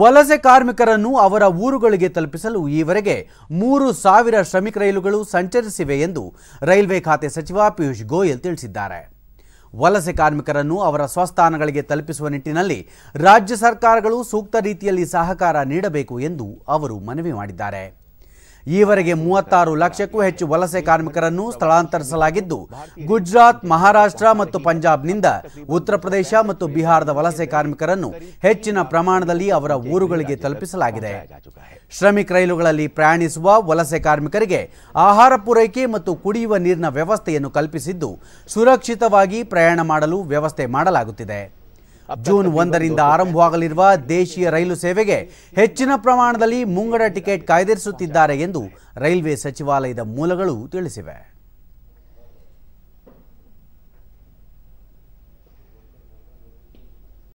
ವಲಸೆ ಕಾರ್ಮಿಕರನ್ನು ಅವರ ಊರುಗಳಿಗೆ ತಲುಪಿಸಲು ಈವರೆಗೆ ಮೂರು ಸಾವಿರ ಶ್ರಮಿಕ್ ರೈಲುಗಳು ಸಂಚರಿಸಿವೆ ಎಂದು ರೈಲ್ವೆ ಖಾತೆ ಸಚಿವ ಪಿಯೂಷ್ ಗೋಯಲ್ ತಿಳಿಸಿದ್ದಾರೆ ವಲಸೆ ಕಾರ್ಮಿಕರನ್ನು ಅವರ ಸ್ವಸ್ಥಾನಗಳಿಗೆ ತಲುಪಿಸುವ ನಿಟ್ಟಿನಲ್ಲಿ ರಾಜ್ಯ ಸರ್ಕಾರಗಳು ಸೂಕ್ತ ರೀತಿಯಲ್ಲಿ ಸಹಕಾರ ನೀಡಬೇಕು ಎಂದು ಅವರು ಮನವಿ ಮಾಡಿದ್ದಾರೆ ಈವರೆಗೆ ಮೂವತ್ತಾರು ಲಕ್ಷಕ್ಕೂ ಹೆಚ್ಚು ವಲಸೆ ಕಾರ್ಮಿಕರನ್ನು ಸ್ಥಳಾಂತರಿಸಲಾಗಿದ್ದು ಗುಜರಾತ್ ಮಹಾರಾಷ್ಟ್ರ ಮತ್ತು ಪಂಜಾಬ್ನಿಂದ ಉತ್ತರ ಪ್ರದೇಶ ಮತ್ತು ಬಿಹಾರದ ವಲಸೆ ಕಾರ್ಮಿಕರನ್ನು ಹೆಚ್ಚಿನ ಪ್ರಮಾಣದಲ್ಲಿ ಅವರ ಊರುಗಳಿಗೆ ತಲುಪಿಸಲಾಗಿದೆ ಶ್ರಮಿಕ್ ರೈಲುಗಳಲ್ಲಿ ಪ್ರಯಾಣಿಸುವ ವಲಸೆ ಕಾರ್ಮಿಕರಿಗೆ ಆಹಾರ ಪೂರೈಕೆ ಮತ್ತು ಕುಡಿಯುವ ನೀರಿನ ವ್ಯವಸ್ಥೆಯನ್ನು ಕಲ್ಪಿಸಿದ್ದು ಸುರಕ್ಷಿತವಾಗಿ ಪ್ರಯಾಣ ಮಾಡಲು ವ್ಯವಸ್ಥೆ ಮಾಡಲಾಗುತ್ತಿದೆ ಜೂನ್ ಒಂದರಿಂದ ಆರಂಭವಾಗಲಿರುವ ದೇಶೀಯ ರೈಲು ಸೇವೆಗೆ ಹೆಚ್ಚಿನ ಪ್ರಮಾಣದಲ್ಲಿ ಮುಂಗಡ ಟಿಕೆಟ್ ಕಾಯ್ದಿರಿಸುತ್ತಿದ್ದಾರೆ ಎಂದು ರೈಲ್ವೆ ಸಚಿವಾಲಯದ ಮೂಲಗಳು ತಿಳಿಸಿವೆ